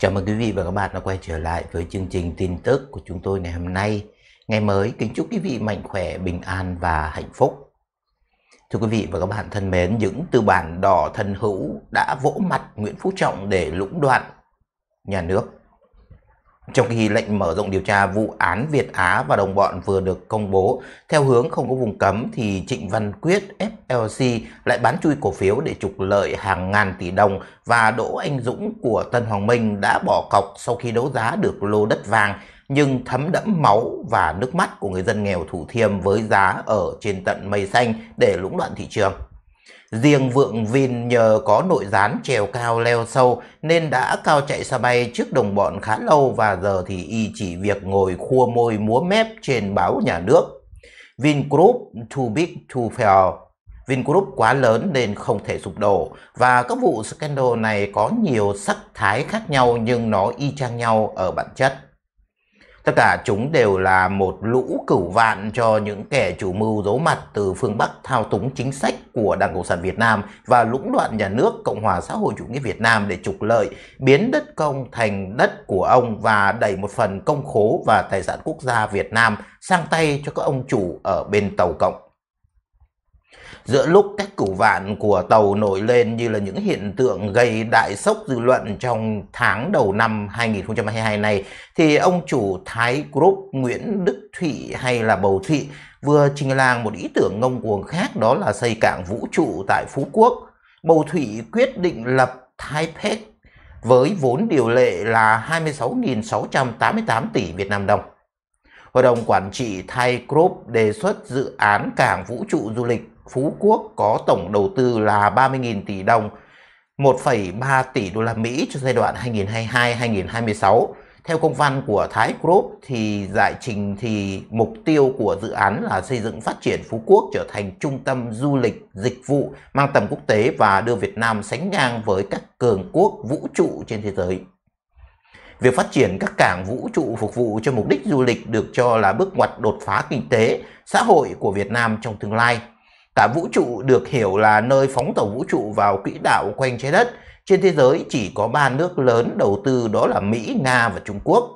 Chào mừng quý vị và các bạn đã quay trở lại với chương trình tin tức của chúng tôi ngày hôm nay. Ngày mới kính chúc quý vị mạnh khỏe, bình an và hạnh phúc. Thưa quý vị và các bạn thân mến, những tư bản đỏ thân hữu đã vỗ mặt Nguyễn Phú Trọng để lũng đoạn nhà nước. Trong khi lệnh mở rộng điều tra vụ án Việt Á và đồng bọn vừa được công bố, theo hướng không có vùng cấm thì Trịnh Văn Quyết FLC lại bán chui cổ phiếu để trục lợi hàng ngàn tỷ đồng và Đỗ Anh Dũng của Tân Hoàng Minh đã bỏ cọc sau khi đấu giá được lô đất vàng nhưng thấm đẫm máu và nước mắt của người dân nghèo Thủ Thiêm với giá ở trên tận mây xanh để lũng đoạn thị trường. Riêng Vượng Vin nhờ có nội gián trèo cao leo sâu nên đã cao chạy xa bay trước đồng bọn khá lâu và giờ thì y chỉ việc ngồi khua môi múa mép trên báo nhà nước. Vingroup too big to fail. Vingroup quá lớn nên không thể sụp đổ và các vụ scandal này có nhiều sắc thái khác nhau nhưng nó y chang nhau ở bản chất. Tất cả chúng đều là một lũ cửu vạn cho những kẻ chủ mưu giấu mặt từ phương Bắc thao túng chính sách của Đảng Cộng sản Việt Nam và lũng đoạn nhà nước Cộng hòa xã hội chủ nghĩa Việt Nam để trục lợi, biến đất công thành đất của ông và đẩy một phần công khố và tài sản quốc gia Việt Nam sang tay cho các ông chủ ở bên Tàu Cộng giữa lúc các củ vạn của tàu nổi lên như là những hiện tượng gây đại sốc dư luận trong tháng đầu năm 2022 này, thì ông chủ Thái Group Nguyễn Đức Thụy hay là Bầu Thụy vừa trình làng một ý tưởng ngông cuồng khác đó là xây cảng vũ trụ tại Phú Quốc. Bầu Thụy quyết định lập Taipei với vốn điều lệ là 26.688 tỷ Việt Nam đồng. Hội đồng Quản trị Thai Group đề xuất dự án cảng vũ trụ du lịch Phú Quốc có tổng đầu tư là 30.000 tỷ đồng, 1,3 tỷ đô la Mỹ cho giai đoạn 2022-2026. Theo công văn của Thái Group thì giải trình thì mục tiêu của dự án là xây dựng phát triển Phú Quốc trở thành trung tâm du lịch dịch vụ mang tầm quốc tế và đưa Việt Nam sánh ngang với các cường quốc vũ trụ trên thế giới. Việc phát triển các cảng vũ trụ phục vụ cho mục đích du lịch được cho là bước ngoặt đột phá kinh tế, xã hội của Việt Nam trong tương lai. Cả vũ trụ được hiểu là nơi phóng tàu vũ trụ vào quỹ đạo quanh trái đất. Trên thế giới chỉ có ba nước lớn đầu tư đó là Mỹ, Nga và Trung Quốc.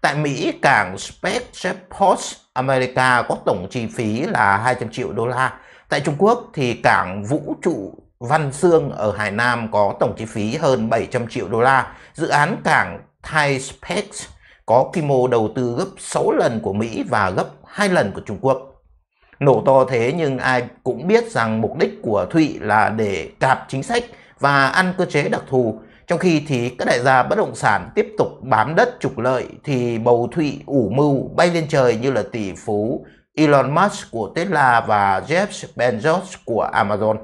Tại Mỹ, cảng Spaceport America có tổng chi phí là 200 triệu đô la. Tại Trung Quốc thì cảng vũ trụ Văn Xương ở Hải Nam có tổng chi phí hơn 700 triệu đô la. Dự án cảng Thai Space có quy mô đầu tư gấp 6 lần của Mỹ và gấp 2 lần của Trung Quốc. Nổ to thế nhưng ai cũng biết rằng mục đích của Thụy là để cạp chính sách và ăn cơ chế đặc thù. Trong khi thì các đại gia bất động sản tiếp tục bám đất trục lợi thì bầu Thụy ủ mưu bay lên trời như là tỷ phú Elon Musk của Tesla và Jeff Bezos của Amazon.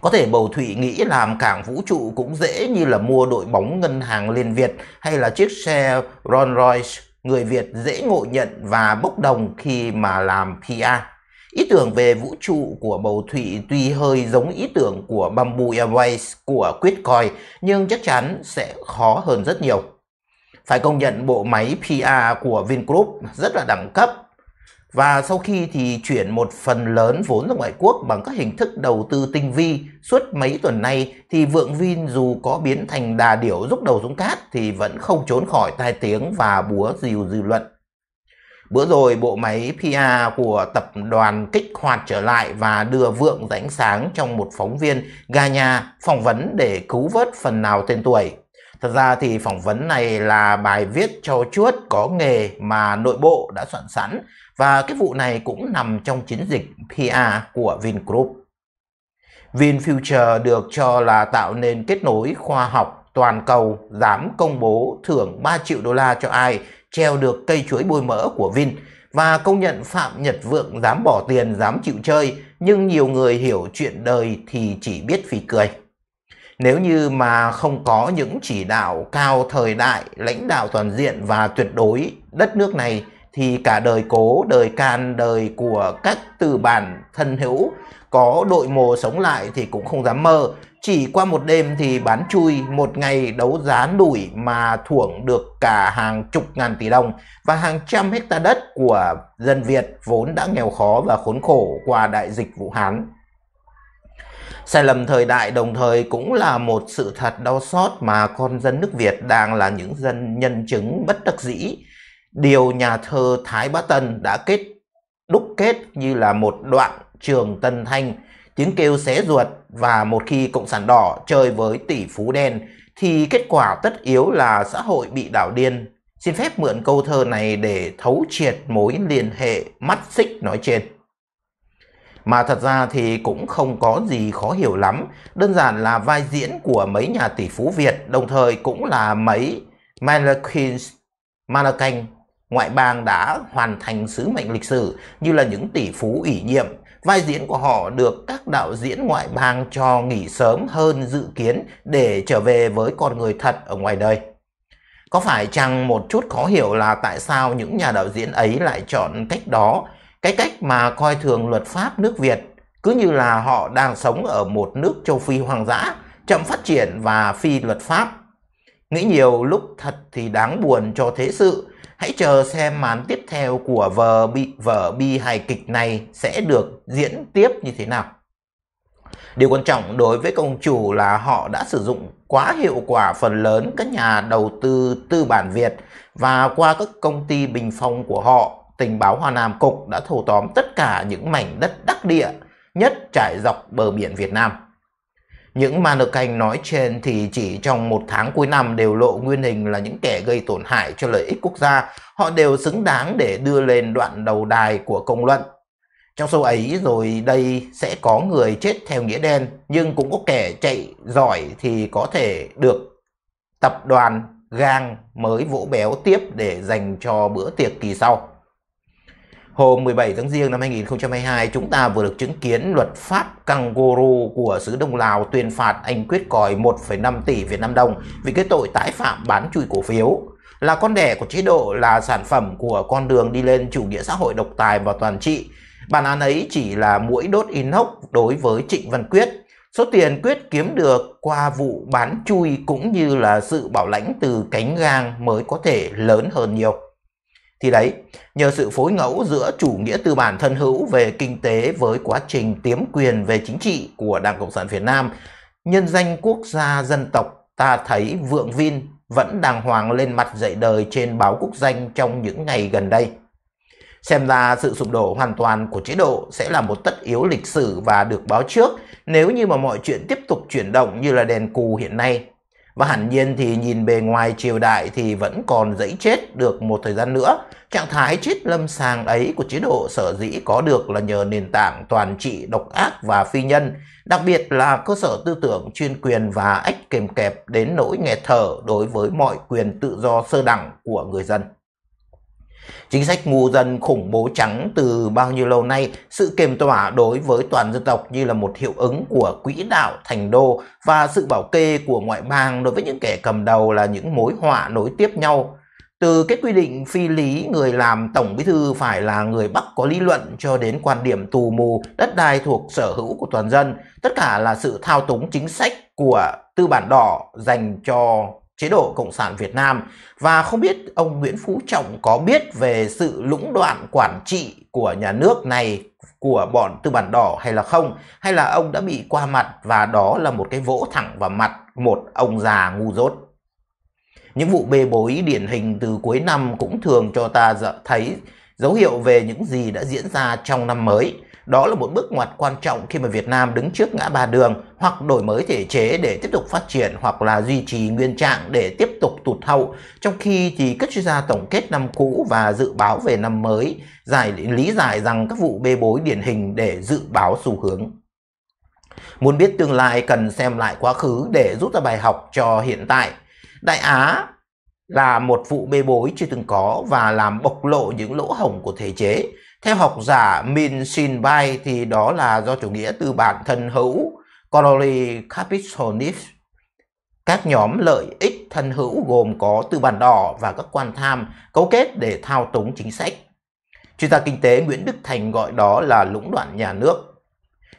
Có thể bầu Thụy nghĩ làm cảng vũ trụ cũng dễ như là mua đội bóng ngân hàng Liên Việt hay là chiếc xe Rolls Royce người Việt dễ ngộ nhận và bốc đồng khi mà làm PR. Ý tưởng về vũ trụ của Bầu Thụy tuy hơi giống ý tưởng của Bamboo Airways của Quitcoin nhưng chắc chắn sẽ khó hơn rất nhiều. Phải công nhận bộ máy PR của Vingroup rất là đẳng cấp và sau khi thì chuyển một phần lớn vốn ra ngoại quốc bằng các hình thức đầu tư tinh vi, suốt mấy tuần nay thì Vượng Vin dù có biến thành đà điểu rút đầu xuống cát thì vẫn không trốn khỏi tai tiếng và búa rìu dư luận. Bữa rồi bộ máy PR của tập đoàn kích hoạt trở lại và đưa Vượng rãnh sáng trong một phóng viên nhà phỏng vấn để cứu vớt phần nào tên tuổi. Thật ra thì phỏng vấn này là bài viết cho chuốt có nghề mà nội bộ đã soạn sẵn và cái vụ này cũng nằm trong chiến dịch PR của Vingroup. VinFuture được cho là tạo nên kết nối khoa học toàn cầu dám công bố thưởng 3 triệu đô la cho ai treo được cây chuối bôi mỡ của Vin và công nhận Phạm Nhật Vượng dám bỏ tiền, dám chịu chơi nhưng nhiều người hiểu chuyện đời thì chỉ biết phì cười. Nếu như mà không có những chỉ đạo cao thời đại, lãnh đạo toàn diện và tuyệt đối, đất nước này thì cả đời cố, đời can, đời của các từ bản thân hữu có đội mồ sống lại thì cũng không dám mơ. Chỉ qua một đêm thì bán chui, một ngày đấu giá đuổi mà thưởng được cả hàng chục ngàn tỷ đồng và hàng trăm hecta đất của dân Việt vốn đã nghèo khó và khốn khổ qua đại dịch Vũ Hán. Sai lầm thời đại đồng thời cũng là một sự thật đau xót mà con dân nước Việt đang là những dân nhân chứng bất đắc dĩ điều nhà thơ Thái Bá Tần đã kết đúc kết như là một đoạn trường Tân Thanh, tiếng kêu xé ruột và một khi Cộng sản đỏ chơi với tỷ phú đen thì kết quả tất yếu là xã hội bị đảo điên. Xin phép mượn câu thơ này để thấu triệt mối liên hệ mắt xích nói trên. Mà thật ra thì cũng không có gì khó hiểu lắm, đơn giản là vai diễn của mấy nhà tỷ phú Việt, đồng thời cũng là mấy Malakin Malakanh ngoại bang đã hoàn thành sứ mệnh lịch sử như là những tỷ phú ủy nhiệm. Vai diễn của họ được các đạo diễn ngoại bang cho nghỉ sớm hơn dự kiến để trở về với con người thật ở ngoài đời. Có phải chăng một chút khó hiểu là tại sao những nhà đạo diễn ấy lại chọn cách đó, cái cách mà coi thường luật pháp nước Việt, cứ như là họ đang sống ở một nước châu Phi hoang dã, chậm phát triển và phi luật pháp. Nghĩ nhiều lúc thật thì đáng buồn cho thế sự, Hãy chờ xem màn tiếp theo của vở bi, vở bi hài kịch này sẽ được diễn tiếp như thế nào. Điều quan trọng đối với công chủ là họ đã sử dụng quá hiệu quả phần lớn các nhà đầu tư tư bản Việt và qua các công ty bình phong của họ, tình báo Hoa Nam Cục đã thâu tóm tất cả những mảnh đất đắc địa nhất trải dọc bờ biển Việt Nam. Những mannequin nói trên thì chỉ trong một tháng cuối năm đều lộ nguyên hình là những kẻ gây tổn hại cho lợi ích quốc gia. Họ đều xứng đáng để đưa lên đoạn đầu đài của công luận. Trong số ấy rồi đây sẽ có người chết theo nghĩa đen, nhưng cũng có kẻ chạy giỏi thì có thể được tập đoàn gang mới vỗ béo tiếp để dành cho bữa tiệc kỳ sau. Hôm 17 tháng Giêng năm 2022, chúng ta vừa được chứng kiến luật pháp kangaroo của xứ Đông Lào tuyên phạt anh Quyết Còi 1,5 tỷ Việt Nam đồng vì cái tội tái phạm bán chui cổ phiếu. Là con đẻ của chế độ là sản phẩm của con đường đi lên chủ nghĩa xã hội độc tài và toàn trị. Bản án ấy chỉ là mũi đốt inox đối với Trịnh Văn Quyết. Số tiền Quyết kiếm được qua vụ bán chui cũng như là sự bảo lãnh từ cánh gang mới có thể lớn hơn nhiều. Thì đấy, nhờ sự phối ngẫu giữa chủ nghĩa tư bản thân hữu về kinh tế với quá trình tiếm quyền về chính trị của Đảng Cộng sản Việt Nam, nhân danh quốc gia dân tộc ta thấy vượng vin vẫn đàng hoàng lên mặt dậy đời trên báo quốc danh trong những ngày gần đây. Xem ra sự sụp đổ hoàn toàn của chế độ sẽ là một tất yếu lịch sử và được báo trước nếu như mà mọi chuyện tiếp tục chuyển động như là đèn cù hiện nay và hẳn nhiên thì nhìn bề ngoài triều đại thì vẫn còn dẫy chết được một thời gian nữa. Trạng thái chết lâm sàng ấy của chế độ sở dĩ có được là nhờ nền tảng toàn trị độc ác và phi nhân, đặc biệt là cơ sở tư tưởng chuyên quyền và ách kềm kẹp đến nỗi nghẹt thở đối với mọi quyền tự do sơ đẳng của người dân. Chính sách mù dân khủng bố trắng từ bao nhiêu lâu nay, sự kiềm tỏa đối với toàn dân tộc như là một hiệu ứng của quỹ đạo thành đô và sự bảo kê của ngoại bang đối với những kẻ cầm đầu là những mối họa nối tiếp nhau. Từ cái quy định phi lý người làm tổng bí thư phải là người Bắc có lý luận cho đến quan điểm tù mù đất đai thuộc sở hữu của toàn dân, tất cả là sự thao túng chính sách của tư bản đỏ dành cho chế độ Cộng sản Việt Nam và không biết ông Nguyễn Phú Trọng có biết về sự lũng đoạn quản trị của nhà nước này của bọn tư bản đỏ hay là không hay là ông đã bị qua mặt và đó là một cái vỗ thẳng vào mặt một ông già ngu dốt. Những vụ bê bối điển hình từ cuối năm cũng thường cho ta thấy dấu hiệu về những gì đã diễn ra trong năm mới đó là một bước ngoặt quan trọng khi mà Việt Nam đứng trước ngã ba đường hoặc đổi mới thể chế để tiếp tục phát triển hoặc là duy trì nguyên trạng để tiếp tục tụt hậu. Trong khi thì các chuyên gia tổng kết năm cũ và dự báo về năm mới giải lý giải rằng các vụ bê bối điển hình để dự báo xu hướng. Muốn biết tương lai cần xem lại quá khứ để rút ra bài học cho hiện tại. Đại Á là một vụ bê bối chưa từng có và làm bộc lộ những lỗ hổng của thể chế. Theo học giả Min Shin Bai thì đó là do chủ nghĩa tư bản thân hữu Colony Capitalism. Các nhóm lợi ích thân hữu gồm có tư bản đỏ và các quan tham cấu kết để thao túng chính sách. Chuyên gia kinh tế Nguyễn Đức Thành gọi đó là lũng đoạn nhà nước.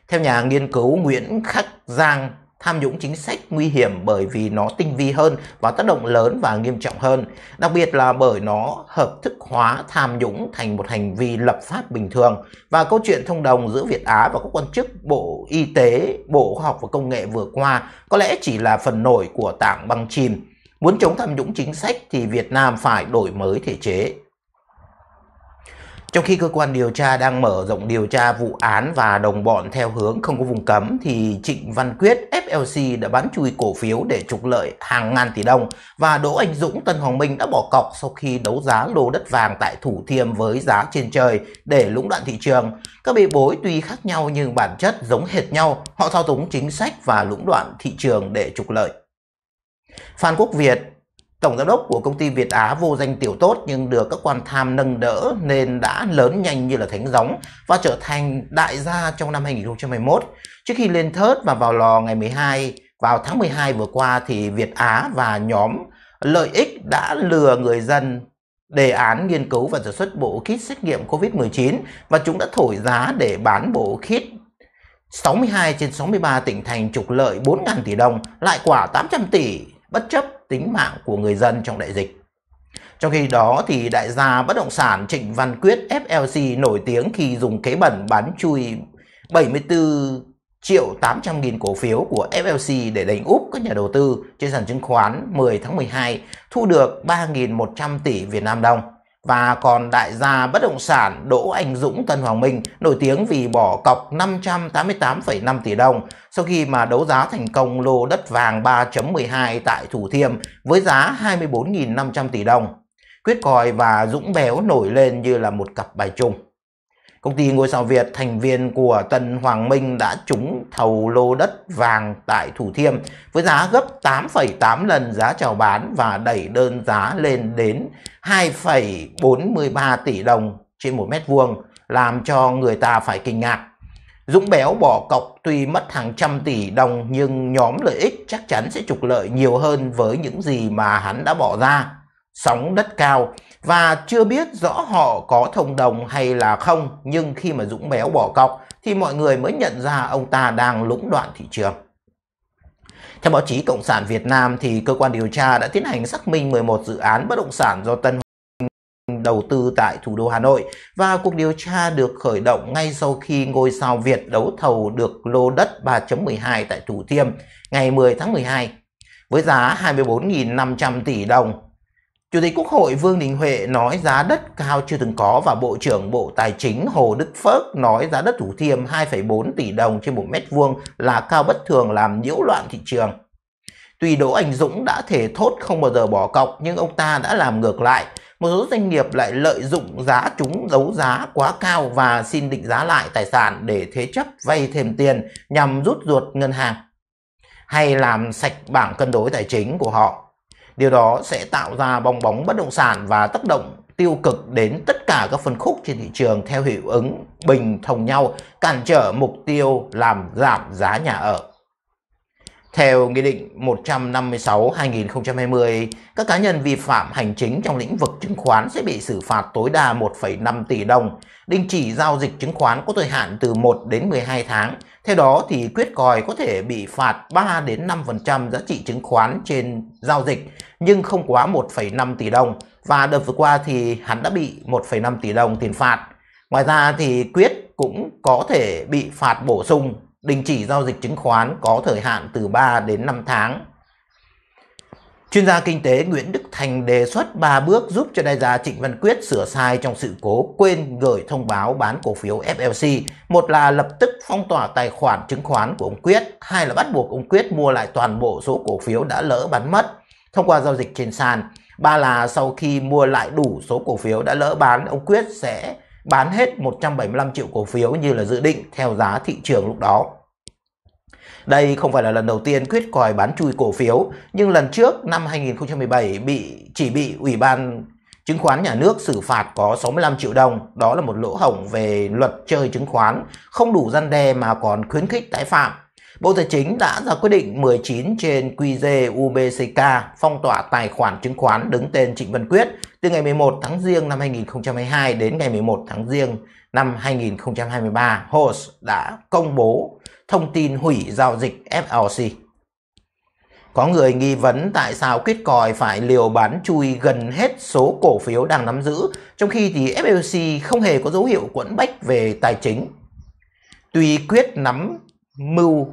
Theo nhà nghiên cứu Nguyễn Khắc Giang, tham nhũng chính sách nguy hiểm bởi vì nó tinh vi hơn và tác động lớn và nghiêm trọng hơn, đặc biệt là bởi nó hợp thức hóa tham nhũng thành một hành vi lập pháp bình thường. Và câu chuyện thông đồng giữa Việt Á và các quan chức Bộ Y tế, Bộ Khoa học và Công nghệ vừa qua có lẽ chỉ là phần nổi của tảng băng chìm. Muốn chống tham nhũng chính sách thì Việt Nam phải đổi mới thể chế, trong khi cơ quan điều tra đang mở rộng điều tra vụ án và đồng bọn theo hướng không có vùng cấm thì Trịnh Văn Quyết FLC đã bán chui cổ phiếu để trục lợi hàng ngàn tỷ đồng và Đỗ Anh Dũng Tân Hoàng Minh đã bỏ cọc sau khi đấu giá lô đất vàng tại Thủ Thiêm với giá trên trời để lũng đoạn thị trường. Các bị bối tuy khác nhau nhưng bản chất giống hệt nhau, họ thao túng chính sách và lũng đoạn thị trường để trục lợi. Phan Quốc Việt Tổng giám đốc của công ty Việt Á vô danh tiểu tốt nhưng được các quan tham nâng đỡ nên đã lớn nhanh như là thánh gióng và trở thành đại gia trong năm 2021. Trước khi lên thớt và vào lò ngày 12, vào tháng 12 vừa qua thì Việt Á và nhóm lợi ích đã lừa người dân đề án nghiên cứu và sản xuất bộ kit xét nghiệm COVID-19 và chúng đã thổi giá để bán bộ kit 62 trên 63 tỉnh thành trục lợi 4.000 tỷ đồng, lại quả 800 tỷ bất chấp tính mạng của người dân trong đại dịch. Trong khi đó thì đại gia bất động sản Trịnh Văn Quyết FLC nổi tiếng khi dùng kế bẩn bán chui 74 triệu 800 nghìn cổ phiếu của FLC để đánh úp các nhà đầu tư trên sàn chứng khoán 10 tháng 12 thu được 3.100 tỷ Việt Nam đồng. Và còn đại gia bất động sản Đỗ Anh Dũng Tân Hoàng Minh nổi tiếng vì bỏ cọc 588,5 tỷ đồng sau khi mà đấu giá thành công lô đất vàng 3.12 tại Thủ Thiêm với giá 24.500 tỷ đồng. Quyết Còi và Dũng Béo nổi lên như là một cặp bài chung. Công ty Ngôi Sao Việt, thành viên của Tân Hoàng Minh đã trúng thầu lô đất vàng tại Thủ Thiêm với giá gấp 8,8 lần giá chào bán và đẩy đơn giá lên đến 2,43 tỷ đồng trên 1 mét vuông, làm cho người ta phải kinh ngạc. Dũng Béo bỏ cọc tuy mất hàng trăm tỷ đồng nhưng nhóm lợi ích chắc chắn sẽ trục lợi nhiều hơn với những gì mà hắn đã bỏ ra sóng đất cao và chưa biết rõ họ có thông đồng hay là không nhưng khi mà Dũng Béo bỏ cọc thì mọi người mới nhận ra ông ta đang lũng đoạn thị trường. Theo báo chí Cộng sản Việt Nam thì cơ quan điều tra đã tiến hành xác minh 11 dự án bất động sản do Tân đầu tư tại thủ đô Hà Nội và cuộc điều tra được khởi động ngay sau khi ngôi sao Việt đấu thầu được lô đất 3.12 tại Thủ Thiêm ngày 10 tháng 12 với giá 24.500 tỷ đồng Chủ tịch Quốc hội Vương Đình Huệ nói giá đất cao chưa từng có và Bộ trưởng Bộ Tài chính Hồ Đức Phước nói giá đất Thủ Thiêm 2,4 tỷ đồng trên 1 mét vuông là cao bất thường làm nhiễu loạn thị trường. Tuy Đỗ Anh Dũng đã thể thốt không bao giờ bỏ cọc nhưng ông ta đã làm ngược lại. Một số doanh nghiệp lại lợi dụng giá chúng đấu giá quá cao và xin định giá lại tài sản để thế chấp vay thêm tiền nhằm rút ruột ngân hàng hay làm sạch bảng cân đối tài chính của họ Điều đó sẽ tạo ra bong bóng bất động sản và tác động tiêu cực đến tất cả các phân khúc trên thị trường theo hiệu ứng bình thông nhau, cản trở mục tiêu làm giảm giá nhà ở. Theo Nghị định 156-2020, các cá nhân vi phạm hành chính trong lĩnh vực chứng khoán sẽ bị xử phạt tối đa 1,5 tỷ đồng, đình chỉ giao dịch chứng khoán có thời hạn từ 1 đến 12 tháng theo đó thì quyết còi có thể bị phạt 3 đến 5% giá trị chứng khoán trên giao dịch nhưng không quá 1,5 tỷ đồng và đợt vừa qua thì hắn đã bị 1,5 tỷ đồng tiền phạt. Ngoài ra thì quyết cũng có thể bị phạt bổ sung đình chỉ giao dịch chứng khoán có thời hạn từ 3 đến 5 tháng Chuyên gia kinh tế Nguyễn Đức Thành đề xuất 3 bước giúp cho đại gia Trịnh Văn Quyết sửa sai trong sự cố quên gửi thông báo bán cổ phiếu FLC. Một là lập tức phong tỏa tài khoản chứng khoán của ông Quyết, hai là bắt buộc ông Quyết mua lại toàn bộ số cổ phiếu đã lỡ bán mất thông qua giao dịch trên sàn. Ba là sau khi mua lại đủ số cổ phiếu đã lỡ bán, ông Quyết sẽ bán hết 175 triệu cổ phiếu như là dự định theo giá thị trường lúc đó. Đây không phải là lần đầu tiên Quyết còi bán chui cổ phiếu, nhưng lần trước năm 2017 bị chỉ bị Ủy ban Chứng khoán nhà nước xử phạt có 65 triệu đồng, đó là một lỗ hổng về luật chơi chứng khoán, không đủ răn đe mà còn khuyến khích tái phạm. Bộ Tài chính đã ra quyết định 19 trên QG UBCK phong tỏa tài khoản chứng khoán đứng tên Trịnh Văn Quyết từ ngày 11 tháng Giêng năm 2022 đến ngày 11 tháng Giêng năm 2023. HOS đã công bố thông tin hủy giao dịch FLC. Có người nghi vấn tại sao còi phải liều bán chui gần hết số cổ phiếu đang nắm giữ, trong khi thì FLC không hề có dấu hiệu quẫn bách về tài chính. Tuy quyết nắm mưu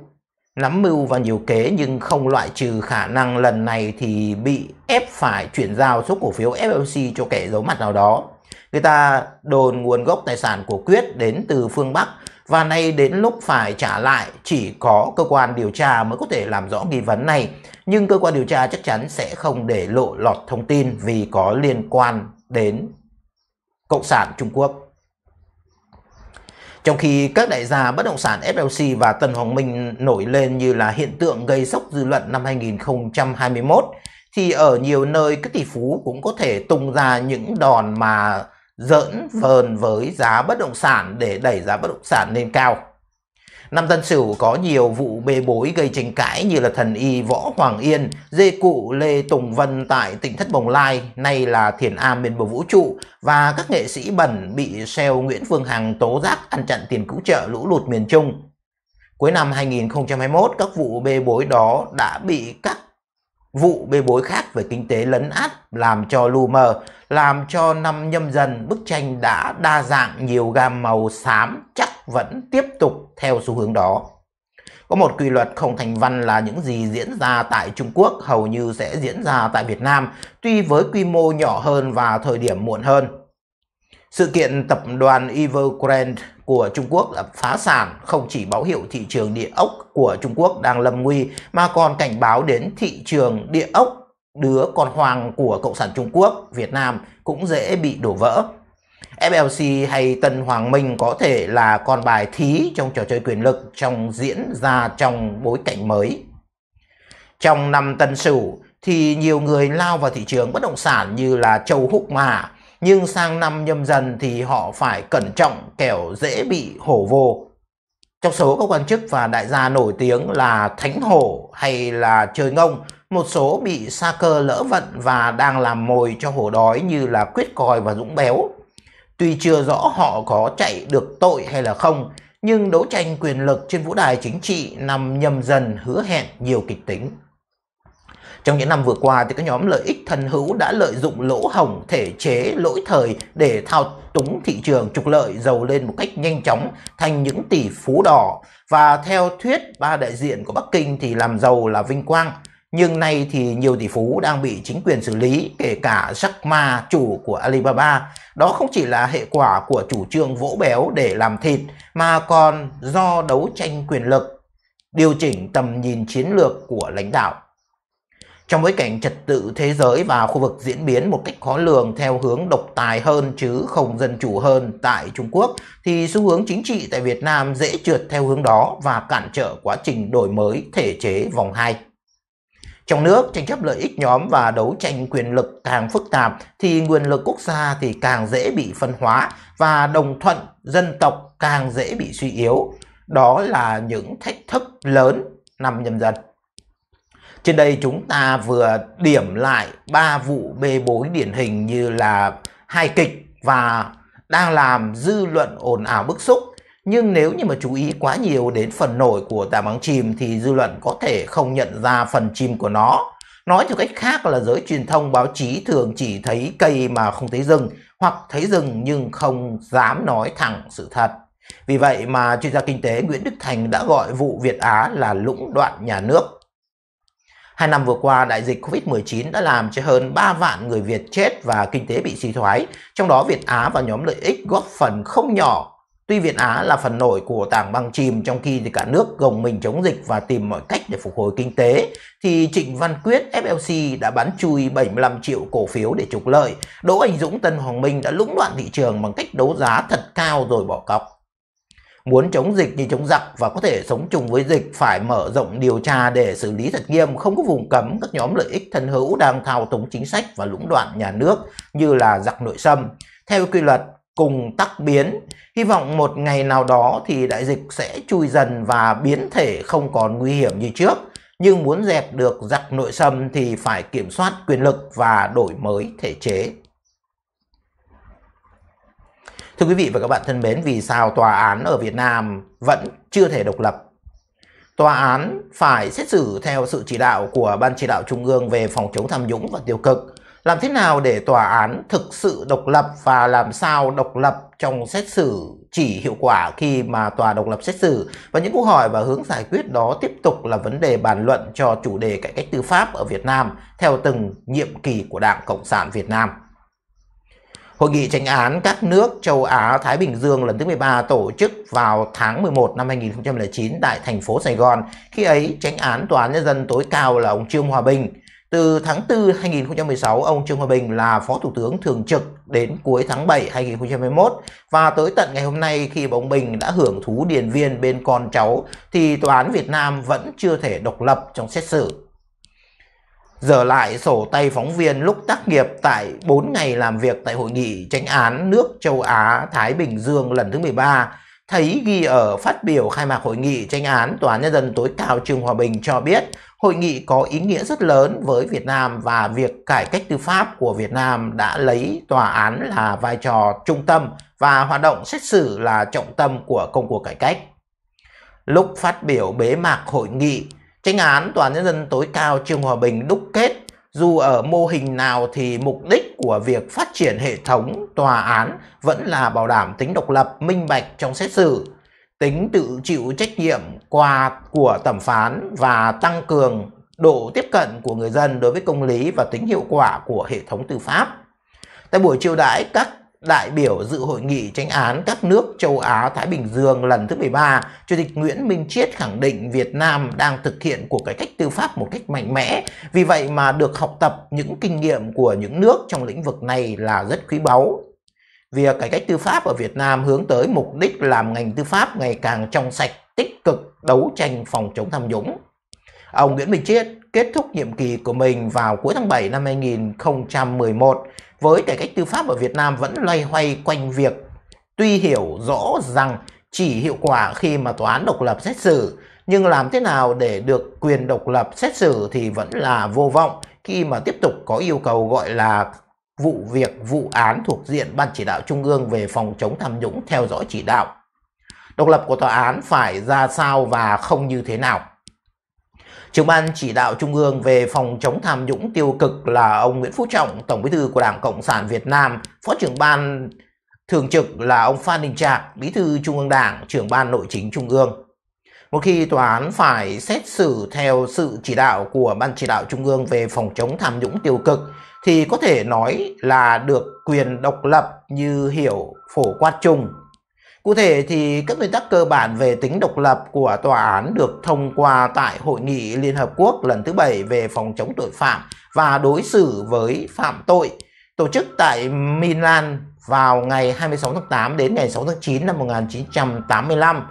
nắm mưu và nhiều kế nhưng không loại trừ khả năng lần này thì bị ép phải chuyển giao số cổ phiếu FLC cho kẻ giấu mặt nào đó. Người ta đồn nguồn gốc tài sản của Quyết đến từ phương Bắc và nay đến lúc phải trả lại chỉ có cơ quan điều tra mới có thể làm rõ nghi vấn này. Nhưng cơ quan điều tra chắc chắn sẽ không để lộ lọt thông tin vì có liên quan đến Cộng sản Trung Quốc. Trong khi các đại gia bất động sản FLC và Tân Hoàng Minh nổi lên như là hiện tượng gây sốc dư luận năm 2021, thì ở nhiều nơi các tỷ phú cũng có thể tung ra những đòn mà dỡn vờn ừ. với giá bất động sản để đẩy giá bất động sản lên cao. Năm Tân Sửu có nhiều vụ bê bối gây tranh cãi như là thần y Võ Hoàng Yên, dê cụ Lê Tùng Vân tại tỉnh Thất Bồng Lai, nay là Thiền Am bên bờ vũ trụ và các nghệ sĩ bẩn bị sale Nguyễn Phương Hằng tố giác ăn chặn tiền cứu trợ lũ lụt miền Trung. Cuối năm 2021, các vụ bê bối đó đã bị các vụ bê bối khác về kinh tế lấn át làm cho lu mờ, làm cho năm nhâm dần bức tranh đã đa dạng nhiều gam màu xám chắc vẫn tiếp tục theo xu hướng đó. Có một quy luật không thành văn là những gì diễn ra tại Trung Quốc hầu như sẽ diễn ra tại Việt Nam, tuy với quy mô nhỏ hơn và thời điểm muộn hơn. Sự kiện tập đoàn Evergrande của Trung Quốc là phá sản không chỉ báo hiệu thị trường địa ốc của Trung Quốc đang lâm nguy mà còn cảnh báo đến thị trường địa ốc đứa con hoàng của Cộng sản Trung Quốc, Việt Nam cũng dễ bị đổ vỡ. FLC hay Tân Hoàng Minh có thể là con bài thí trong trò chơi quyền lực trong diễn ra trong bối cảnh mới. Trong năm Tân Sửu thì nhiều người lao vào thị trường bất động sản như là Châu Húc mà nhưng sang năm nhâm dần thì họ phải cẩn trọng kẻo dễ bị hổ vô. Trong số các quan chức và đại gia nổi tiếng là thánh hổ hay là trời ngông, một số bị sa cơ lỡ vận và đang làm mồi cho hổ đói như là Quyết Còi và Dũng Béo. Tuy chưa rõ họ có chạy được tội hay là không, nhưng đấu tranh quyền lực trên vũ đài chính trị năm nhầm dần hứa hẹn nhiều kịch tính. Trong những năm vừa qua thì các nhóm lợi ích thần hữu đã lợi dụng lỗ hồng thể chế lỗi thời để thao túng thị trường trục lợi giàu lên một cách nhanh chóng thành những tỷ phú đỏ và theo thuyết ba đại diện của Bắc Kinh thì làm giàu là vinh quang. Nhưng nay thì nhiều tỷ phú đang bị chính quyền xử lý, kể cả Jack Ma, chủ của Alibaba. Đó không chỉ là hệ quả của chủ trương vỗ béo để làm thịt, mà còn do đấu tranh quyền lực, điều chỉnh tầm nhìn chiến lược của lãnh đạo trong bối cảnh trật tự thế giới và khu vực diễn biến một cách khó lường theo hướng độc tài hơn chứ không dân chủ hơn tại Trung Quốc, thì xu hướng chính trị tại Việt Nam dễ trượt theo hướng đó và cản trở quá trình đổi mới thể chế vòng 2. Trong nước, tranh chấp lợi ích nhóm và đấu tranh quyền lực càng phức tạp thì nguồn lực quốc gia thì càng dễ bị phân hóa và đồng thuận dân tộc càng dễ bị suy yếu. Đó là những thách thức lớn nằm nhầm dần. Trên đây chúng ta vừa điểm lại ba vụ bê bối điển hình như là hài kịch và đang làm dư luận ồn ào bức xúc. Nhưng nếu như mà chú ý quá nhiều đến phần nổi của tà bóng chìm thì dư luận có thể không nhận ra phần chìm của nó. Nói theo cách khác là giới truyền thông báo chí thường chỉ thấy cây mà không thấy rừng hoặc thấy rừng nhưng không dám nói thẳng sự thật. Vì vậy mà chuyên gia kinh tế Nguyễn Đức Thành đã gọi vụ Việt Á là lũng đoạn nhà nước. Hai năm vừa qua, đại dịch COVID-19 đã làm cho hơn 3 vạn người Việt chết và kinh tế bị suy thoái, trong đó Việt Á và nhóm lợi ích góp phần không nhỏ. Tuy Việt Á là phần nổi của tảng băng chìm trong khi thì cả nước gồng mình chống dịch và tìm mọi cách để phục hồi kinh tế, thì Trịnh Văn Quyết FLC đã bán chui 75 triệu cổ phiếu để trục lợi. Đỗ Anh Dũng Tân Hoàng Minh đã lũng đoạn thị trường bằng cách đấu giá thật cao rồi bỏ cọc. Muốn chống dịch như chống giặc và có thể sống chung với dịch phải mở rộng điều tra để xử lý thật nghiêm, không có vùng cấm các nhóm lợi ích thân hữu đang thao túng chính sách và lũng đoạn nhà nước như là giặc nội xâm. Theo quy luật, cùng tắc biến. Hy vọng một ngày nào đó thì đại dịch sẽ chui dần và biến thể không còn nguy hiểm như trước. Nhưng muốn dẹp được giặc nội xâm thì phải kiểm soát quyền lực và đổi mới thể chế. Thưa quý vị và các bạn thân mến, vì sao tòa án ở Việt Nam vẫn chưa thể độc lập? Tòa án phải xét xử theo sự chỉ đạo của Ban chỉ đạo Trung ương về phòng chống tham nhũng và tiêu cực. Làm thế nào để tòa án thực sự độc lập và làm sao độc lập trong xét xử chỉ hiệu quả khi mà tòa độc lập xét xử? Và những câu hỏi và hướng giải quyết đó tiếp tục là vấn đề bàn luận cho chủ đề cải cách tư pháp ở Việt Nam theo từng nhiệm kỳ của Đảng Cộng sản Việt Nam. Hội nghị tranh án các nước châu Á-Thái Bình Dương lần thứ 13 tổ chức vào tháng 11 năm 2009 tại thành phố Sài Gòn. Khi ấy, tranh án Tòa án Nhân dân tối cao là ông Trương Hòa Bình. Từ tháng 4 2016, ông Trương Hòa Bình là Phó Thủ tướng Thường trực đến cuối tháng 7 2021 và tới tận ngày hôm nay khi bóng Bình đã hưởng thú điền viên bên con cháu thì Tòa án Việt Nam vẫn chưa thể độc lập trong xét xử. Giờ lại sổ tay phóng viên lúc tác nghiệp tại 4 ngày làm việc tại hội nghị tranh án nước châu Á Thái Bình Dương lần thứ 13 thấy ghi ở phát biểu khai mạc hội nghị tranh án Tòa Nhân dân tối cao Trương Hòa Bình cho biết hội nghị có ý nghĩa rất lớn với Việt Nam và việc cải cách tư pháp của Việt Nam đã lấy tòa án là vai trò trung tâm và hoạt động xét xử là trọng tâm của công cuộc cải cách. Lúc phát biểu bế mạc hội nghị, Tranh án Tòa Nhân dân tối cao Trương Hòa Bình đúc kết dù ở mô hình nào thì mục đích của việc phát triển hệ thống tòa án vẫn là bảo đảm tính độc lập, minh bạch trong xét xử, tính tự chịu trách nhiệm qua của thẩm phán và tăng cường độ tiếp cận của người dân đối với công lý và tính hiệu quả của hệ thống tư pháp. Tại buổi chiêu đãi, các đại biểu dự hội nghị tranh án các nước châu Á Thái Bình Dương lần thứ 13, Chủ tịch Nguyễn Minh Chiết khẳng định Việt Nam đang thực hiện cuộc cải cách tư pháp một cách mạnh mẽ. Vì vậy mà được học tập những kinh nghiệm của những nước trong lĩnh vực này là rất quý báu. Việc cải cách tư pháp ở Việt Nam hướng tới mục đích làm ngành tư pháp ngày càng trong sạch, tích cực, đấu tranh phòng chống tham nhũng. Ông Nguyễn Minh Chiết kết thúc nhiệm kỳ của mình vào cuối tháng 7 năm 2011 với cải cách tư pháp ở Việt Nam vẫn loay hoay quanh việc tuy hiểu rõ rằng chỉ hiệu quả khi mà tòa án độc lập xét xử, nhưng làm thế nào để được quyền độc lập xét xử thì vẫn là vô vọng khi mà tiếp tục có yêu cầu gọi là vụ việc vụ án thuộc diện Ban Chỉ đạo Trung ương về phòng chống tham nhũng theo dõi chỉ đạo. Độc lập của tòa án phải ra sao và không như thế nào? Trưởng ban chỉ đạo Trung ương về phòng chống tham nhũng tiêu cực là ông Nguyễn Phú Trọng, Tổng bí thư của Đảng Cộng sản Việt Nam, Phó trưởng ban thường trực là ông Phan Đình Trạc, Bí thư Trung ương Đảng, trưởng ban nội chính Trung ương. Một khi tòa án phải xét xử theo sự chỉ đạo của Ban chỉ đạo Trung ương về phòng chống tham nhũng tiêu cực thì có thể nói là được quyền độc lập như hiểu phổ quát chung Cụ thể thì các nguyên tắc cơ bản về tính độc lập của tòa án được thông qua tại Hội nghị Liên Hợp Quốc lần thứ 7 về phòng chống tội phạm và đối xử với phạm tội tổ chức tại Milan vào ngày 26 tháng 8 đến ngày 6 tháng 9 năm 1985.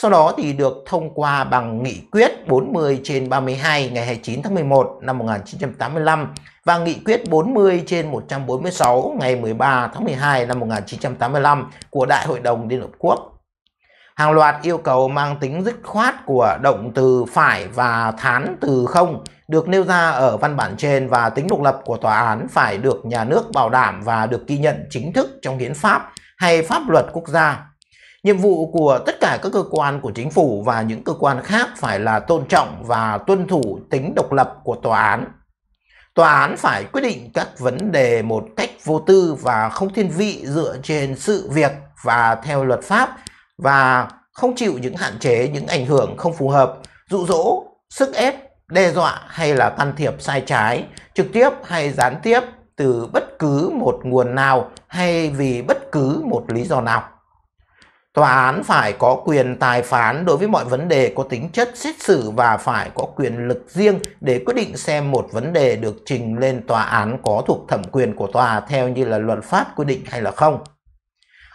Sau đó thì được thông qua bằng nghị quyết 40 trên 32 ngày 29 tháng 11 năm 1985 và nghị quyết 40 trên 146 ngày 13 tháng 12 năm 1985 của Đại hội đồng Liên Hợp Quốc. Hàng loạt yêu cầu mang tính dứt khoát của động từ phải và thán từ không được nêu ra ở văn bản trên và tính độc lập của tòa án phải được nhà nước bảo đảm và được ghi nhận chính thức trong hiến pháp hay pháp luật quốc gia Nhiệm vụ của tất cả các cơ quan của chính phủ và những cơ quan khác phải là tôn trọng và tuân thủ tính độc lập của tòa án. Tòa án phải quyết định các vấn đề một cách vô tư và không thiên vị dựa trên sự việc và theo luật pháp và không chịu những hạn chế, những ảnh hưởng không phù hợp, dụ dỗ, sức ép, đe dọa hay là can thiệp sai trái, trực tiếp hay gián tiếp từ bất cứ một nguồn nào hay vì bất cứ một lý do nào. Tòa án phải có quyền tài phán đối với mọi vấn đề có tính chất xét xử và phải có quyền lực riêng để quyết định xem một vấn đề được trình lên tòa án có thuộc thẩm quyền của tòa theo như là luật pháp quy định hay là không.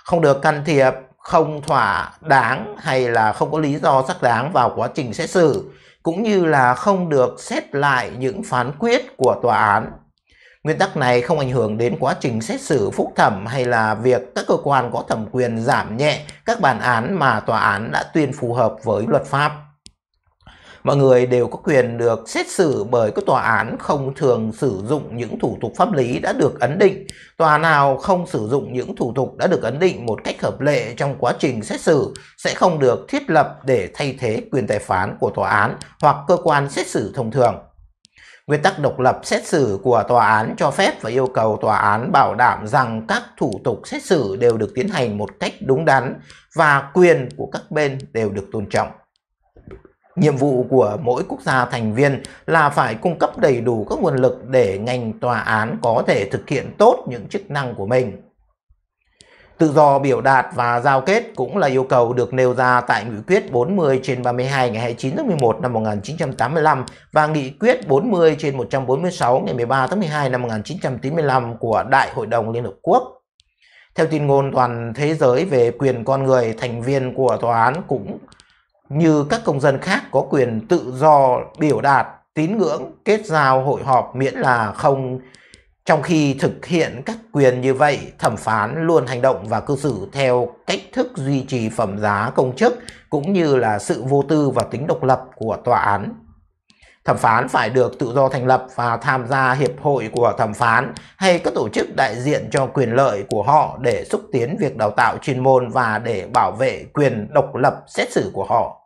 Không được can thiệp, không thỏa đáng hay là không có lý do xác đáng vào quá trình xét xử, cũng như là không được xét lại những phán quyết của tòa án Nguyên tắc này không ảnh hưởng đến quá trình xét xử phúc thẩm hay là việc các cơ quan có thẩm quyền giảm nhẹ các bản án mà tòa án đã tuyên phù hợp với luật pháp. Mọi người đều có quyền được xét xử bởi các tòa án không thường sử dụng những thủ tục pháp lý đã được ấn định. Tòa nào không sử dụng những thủ tục đã được ấn định một cách hợp lệ trong quá trình xét xử sẽ không được thiết lập để thay thế quyền tài phán của tòa án hoặc cơ quan xét xử thông thường. Nguyên tắc độc lập xét xử của tòa án cho phép và yêu cầu tòa án bảo đảm rằng các thủ tục xét xử đều được tiến hành một cách đúng đắn và quyền của các bên đều được tôn trọng. Nhiệm vụ của mỗi quốc gia thành viên là phải cung cấp đầy đủ các nguồn lực để ngành tòa án có thể thực hiện tốt những chức năng của mình. Tự do biểu đạt và giao kết cũng là yêu cầu được nêu ra tại Nghị quyết 40 trên 32 ngày 29 tháng 11 năm 1985 và Nghị quyết 40 trên 146 ngày 13 tháng 12 năm 1995 của Đại hội đồng Liên Hợp Quốc. Theo tin ngôn toàn thế giới về quyền con người, thành viên của tòa án cũng như các công dân khác có quyền tự do biểu đạt, tín ngưỡng, kết giao, hội họp miễn là không trong khi thực hiện các quyền như vậy, thẩm phán luôn hành động và cư xử theo cách thức duy trì phẩm giá công chức cũng như là sự vô tư và tính độc lập của tòa án. Thẩm phán phải được tự do thành lập và tham gia hiệp hội của thẩm phán hay các tổ chức đại diện cho quyền lợi của họ để xúc tiến việc đào tạo chuyên môn và để bảo vệ quyền độc lập xét xử của họ.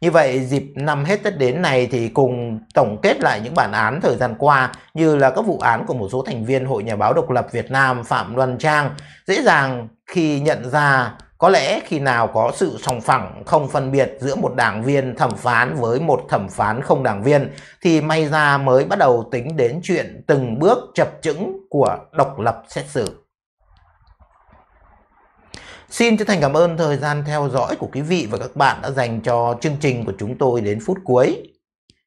Như vậy dịp năm hết Tết đến này thì cùng tổng kết lại những bản án thời gian qua như là các vụ án của một số thành viên Hội Nhà báo Độc lập Việt Nam Phạm Luân Trang dễ dàng khi nhận ra có lẽ khi nào có sự sòng phẳng không phân biệt giữa một đảng viên thẩm phán với một thẩm phán không đảng viên thì may ra mới bắt đầu tính đến chuyện từng bước chập chững của độc lập xét xử. Xin chân thành cảm ơn thời gian theo dõi của quý vị và các bạn đã dành cho chương trình của chúng tôi đến phút cuối.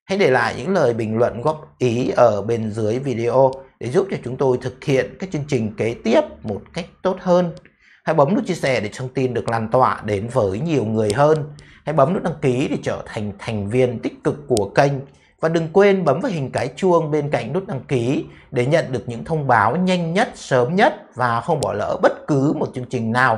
Hãy để lại những lời bình luận góp ý ở bên dưới video để giúp cho chúng tôi thực hiện các chương trình kế tiếp một cách tốt hơn. Hãy bấm nút chia sẻ để thông tin được lan tỏa đến với nhiều người hơn. Hãy bấm nút đăng ký để trở thành thành viên tích cực của kênh. Và đừng quên bấm vào hình cái chuông bên cạnh nút đăng ký để nhận được những thông báo nhanh nhất, sớm nhất và không bỏ lỡ bất cứ một chương trình nào